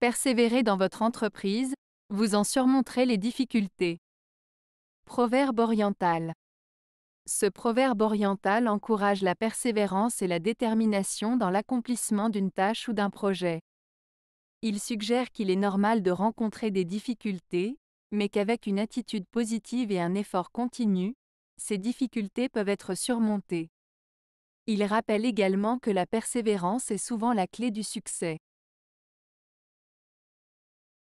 Persévérez dans votre entreprise, vous en surmonterez les difficultés. Proverbe oriental. Ce proverbe oriental encourage la persévérance et la détermination dans l'accomplissement d'une tâche ou d'un projet. Il suggère qu'il est normal de rencontrer des difficultés, mais qu'avec une attitude positive et un effort continu, ces difficultés peuvent être surmontées. Il rappelle également que la persévérance est souvent la clé du succès.